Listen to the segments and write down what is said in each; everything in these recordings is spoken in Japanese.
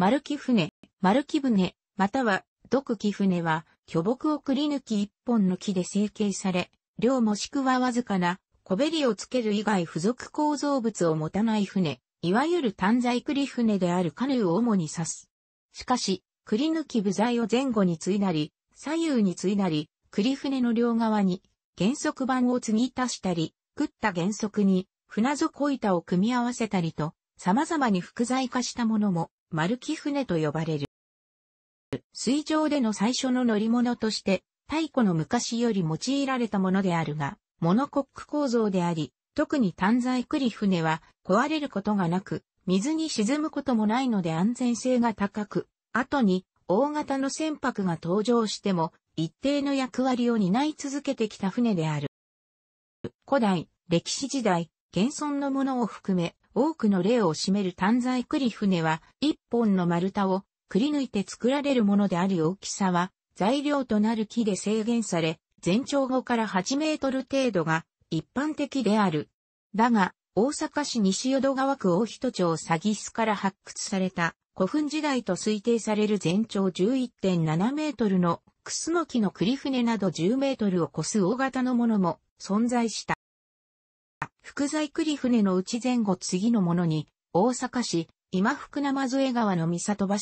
丸木船、丸木船、または毒木船は巨木をくり抜き一本の木で成形され、量もしくはわずかな小べりをつける以外付属構造物を持たない船、いわゆる短材栗船であるカヌーを主に指す。しかし、栗抜き部材を前後に継いだり、左右に継いだり、栗船の両側に原則板を継ぎ足したり、食った原則に船底板を組み合わせたりと、様々に複在化したものも、丸木船と呼ばれる。水上での最初の乗り物として、太古の昔より用いられたものであるが、モノコック構造であり、特に短材栗船は壊れることがなく、水に沈むこともないので安全性が高く、後に大型の船舶が登場しても一定の役割を担い続けてきた船である。古代、歴史時代、現存のものを含め、多くの例を占める短在栗船は、一本の丸太をくり抜いて作られるものであり大きさは、材料となる木で制限され、全長5から8メートル程度が一般的である。だが、大阪市西淀川区大人町詐欺室から発掘された古墳時代と推定される全長11.7メートルのクスノキの栗船など10メートルを超す大型のものも存在した。福在栗船の内前後次のものに、大阪市、今福生添川の三里橋、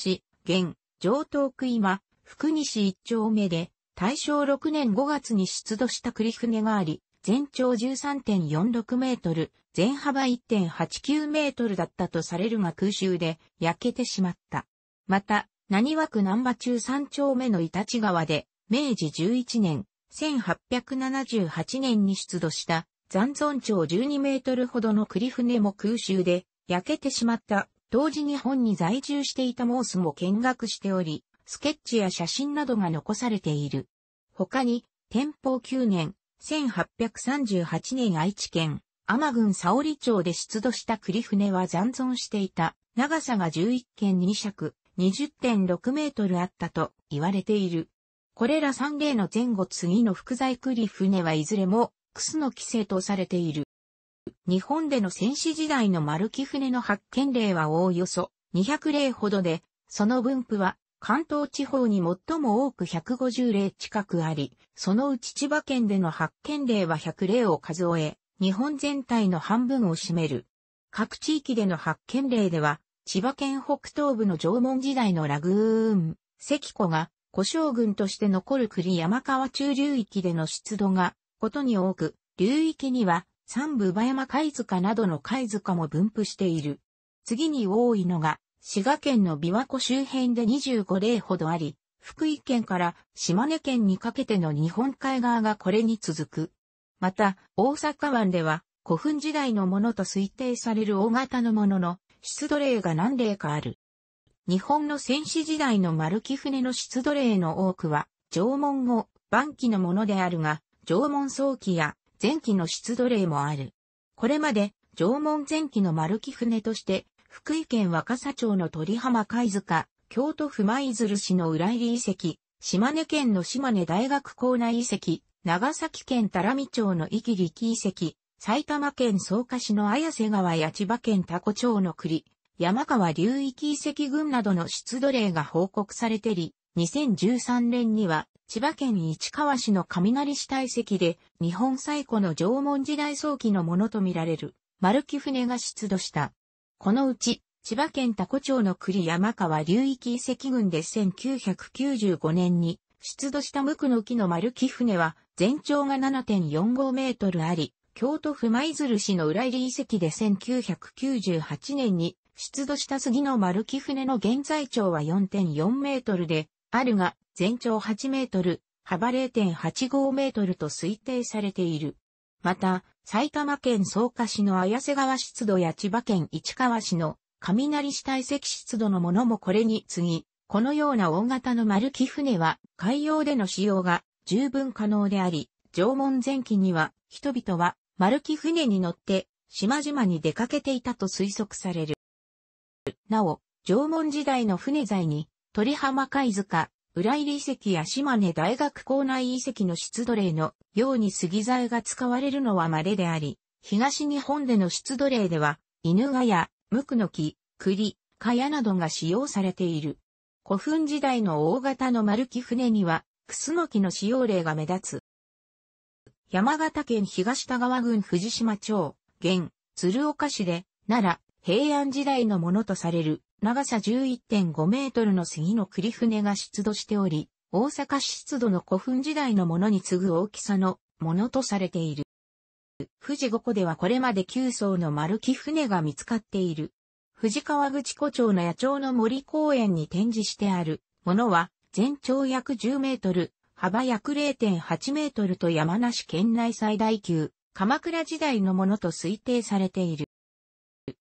現、上東区今、福西一丁目で、大正6年5月に出土した栗船があり、全長13.46メートル、全幅1.89メートルだったとされるが空襲で焼けてしまった。また、何枠南波中三丁目の伊達川で、明治11年、1878年に出土した残存長12メートルほどの栗船も空襲で焼けてしまった。当時日本に在住していたモースも見学しており、スケッチや写真などが残されている。他に、天保9年、1838年愛知県、天郡沙織町で出土した栗船は残存していた、長さが11件2尺、20.6メートルあったと言われている。これら3例の前後次の副材栗船はいずれもの規制とされている。日本での戦死時代の丸木船の発見例はおおよそ200例ほどで、その分布は関東地方に最も多く150例近くあり、そのうち千葉県での発見例は100例を数え、日本全体の半分を占める。各地域での発見例では、千葉県北東部の縄文時代のラグーン、関湖が、古将軍として残る栗山川中流域での出土がことに多く、流域には、三部馬山貝塚などの貝塚も分布している。次に多いのが、滋賀県の琵琶湖周辺で25例ほどあり、福井県から島根県にかけての日本海側がこれに続く。また、大阪湾では、古墳時代のものと推定される大型のものの出土例が何例かある。日本の戦士時代の丸木船の出土例の多くは、縄文後、晩期のものであるが、縄文早期や前期の出土例もある。これまで、縄文前期の丸木船として、福井県若狭町の鳥浜貝塚、京都府舞鶴市の浦入遺跡、島根県の島根大学校内遺跡、長崎県多良見町の生き力遺跡、埼玉県草加市の綾瀬川や千葉県多古町の栗、山川流域遺跡群などの出土例が報告されてり、2013年には千葉県市川市の雷市体石で、日本最古の縄文時代早期のものとみられる、丸木船が出土した。このうち、千葉県多古町の栗山川流域遺跡群で1995年に出土した無垢の木の丸木船は全長が7.45メートルあり、京都府舞鶴市の裏入り遺跡で1998年に出土した杉の丸木船の現在長は4.4メートルであるが、全長8メートル、幅0.85メートルと推定されている。また、埼玉県草加市の綾瀬川湿度や千葉県市川市の雷死体積湿度のものもこれに次ぎ、このような大型の丸木船は海洋での使用が十分可能であり、縄文前期には人々は丸木船に乗って島々に出かけていたと推測される。なお、縄文時代の船材に鳥浜貝塚、裏入り遺跡や島根大学校内遺跡の出土例のように杉材が使われるのは稀であり、東日本での出土例では、犬がや、無垢の木、栗、茅などが使用されている。古墳時代の大型の丸木船には、クスノキの使用例が目立つ。山形県東田川郡藤島町、現、鶴岡市で、奈良、平安時代のものとされる、長さ11.5メートルの杉の栗船が出土しており、大阪出土の古墳時代のものに次ぐ大きさのものとされている。富士五湖ではこれまで9層の丸木船が見つかっている。富士川口湖町の野鳥の森公園に展示してあるものは全長約10メートル、幅約0.8メートルと山梨県内最大級、鎌倉時代のものと推定されている。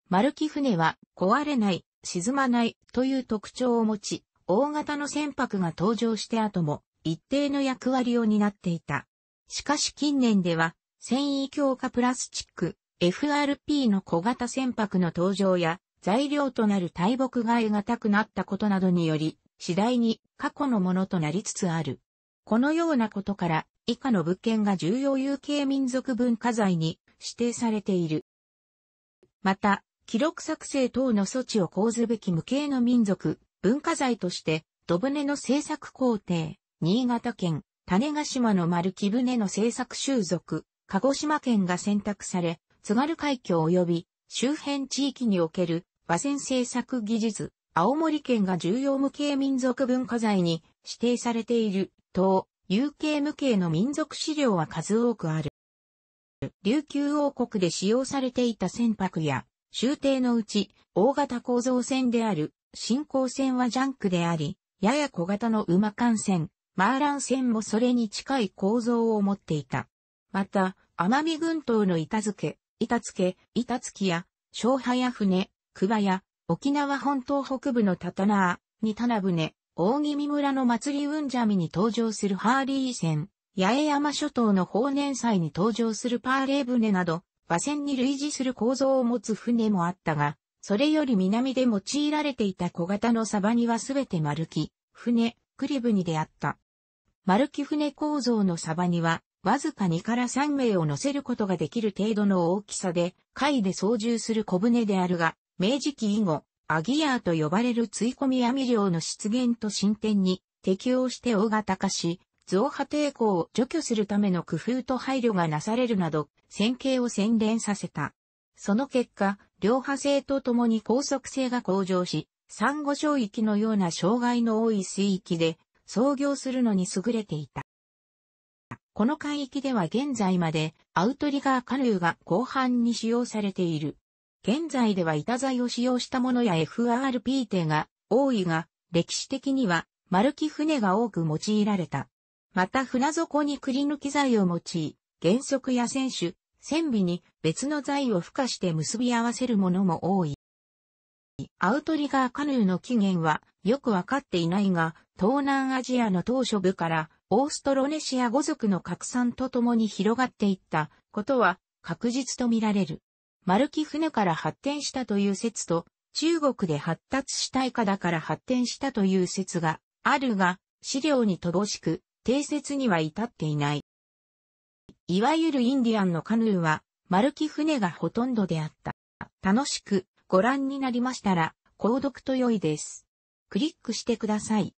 丸木船は壊れない沈まないという特徴を持ち、大型の船舶が登場して後も一定の役割を担っていた。しかし近年では、繊維強化プラスチック、FRP の小型船舶の登場や、材料となる大木が得難くなったことなどにより、次第に過去のものとなりつつある。このようなことから、以下の物件が重要有形民族文化財に指定されている。また、記録作成等の措置を講ずべき無形の民族、文化財として、土船の制作工程、新潟県、種ヶ島の丸木船の制作習俗、鹿児島県が選択され、津軽海峡及び周辺地域における和船制作技術、青森県が重要無形民族文化財に指定されている、等、有形無形の民族資料は数多くある。琉球王国で使用されていた船舶や終艇のうち、大型構造船である、新港船はジャンクであり、やや小型の馬艦船、マーラン船もそれに近い構造を持っていた。また、奄美群島の板付け、板付け、板付きや、昭波や船、桑や、沖縄本島北部のタタナー、ニタナ船、大宜村の祭り雲蛇ミに登場するハーリー船、八重山諸島の法年祭に登場するパーレー船など、馬船に類似する構造を持つ船もあったが、それより南で用いられていた小型のサバにはすべて丸木、船、クリブニであった。丸木船構造のサバには、わずか2から3名を乗せることができる程度の大きさで、貝で操縦する小舟であるが、明治期以後、アギアーと呼ばれる追込み網漁の出現と進展に適応して大型化し、増波抵抗を除去するための工夫と配慮がなされるなど、線形を洗練させた。その結果、両派性とともに高速性が向上し、産後障礁域のような障害の多い水域で操業するのに優れていた。この海域では現在までアウトリガーカヌーが後半に使用されている。現在では板材を使用したものや FRP 艇が多いが、歴史的には丸木船が多く用いられた。また船底にくり抜き材を用い、原則や船手、船尾に別の材を付加して結び合わせるものも多い。アウトリガーカヌーの起源はよくわかっていないが、東南アジアの島初部からオーストロネシア語族の拡散とともに広がっていったことは確実とみられる。丸木船から発展したという説と、中国で発達したいかだから発展したという説があるが、資料に乏しく、定説には至っていない。いわゆるインディアンのカヌーは、丸木船がほとんどであった。楽しくご覧になりましたら、購読と良いです。クリックしてください。